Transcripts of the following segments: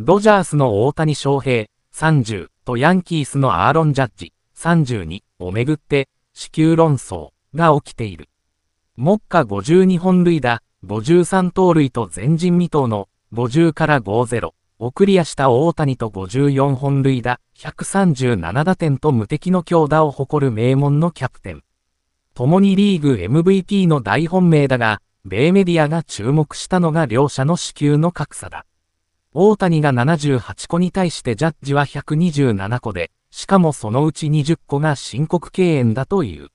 ドジャースの大谷翔平、30とヤンキースのアーロン・ジャッジ、32をめぐって、死球論争が起きている。目下52本塁打、53盗塁と前人未到の50から50をクリアした大谷と54本塁打、137打点と無敵の強打を誇る名門のキャプテン。共にリーグ MVP の大本命だが、米メディアが注目したのが両者の死球の格差だ。大谷が78個に対してジャッジは127個で、しかもそのうち20個が申告敬遠だという。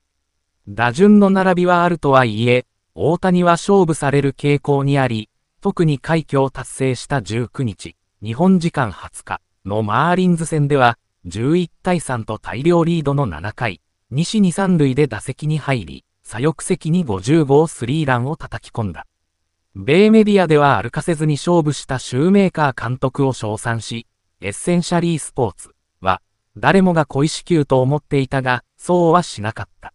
打順の並びはあるとはいえ、大谷は勝負される傾向にあり、特に快挙を達成した19日、日本時間20日のマーリンズ戦では、11対3と大量リードの7回、西に3塁で打席に入り、左翼席に50号スリーランを叩き込んだ。米メディアでは歩かせずに勝負したシューメーカー監督を称賛し、エッセンシャリースポーツは、誰もが恋石球と思っていたが、そうはしなかった。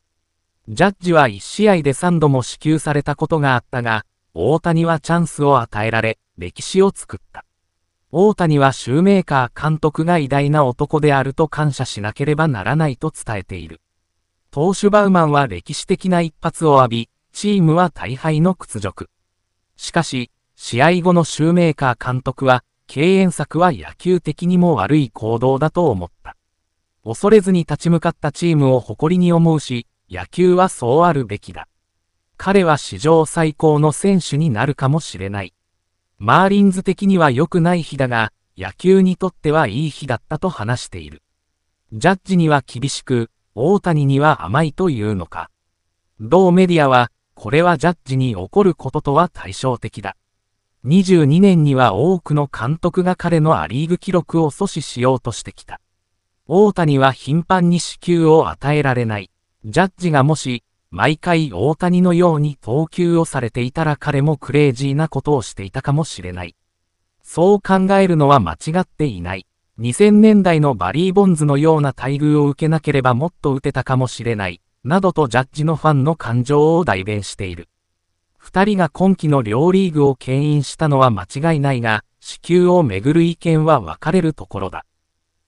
ジャッジは1試合で3度も支給されたことがあったが、大谷はチャンスを与えられ、歴史を作った。大谷はシューメーカー監督が偉大な男であると感謝しなければならないと伝えている。投手バウマンは歴史的な一発を浴び、チームは大敗の屈辱。しかし、試合後のシューメーカー監督は、敬遠策は野球的にも悪い行動だと思った。恐れずに立ち向かったチームを誇りに思うし、野球はそうあるべきだ。彼は史上最高の選手になるかもしれない。マーリンズ的には良くない日だが、野球にとってはいい日だったと話している。ジャッジには厳しく、大谷には甘いというのか。同メディアは、これはジャッジに起こることとは対照的だ。22年には多くの監督が彼のア・リーグ記録を阻止しようとしてきた。大谷は頻繁に支給を与えられない。ジャッジがもし、毎回大谷のように投球をされていたら彼もクレイジーなことをしていたかもしれない。そう考えるのは間違っていない。2000年代のバリー・ボンズのような待遇を受けなければもっと打てたかもしれない。などとジャッジのファンの感情を代弁している。二人が今季の両リーグを牽引したのは間違いないが、支給をめぐる意見は分かれるところだ。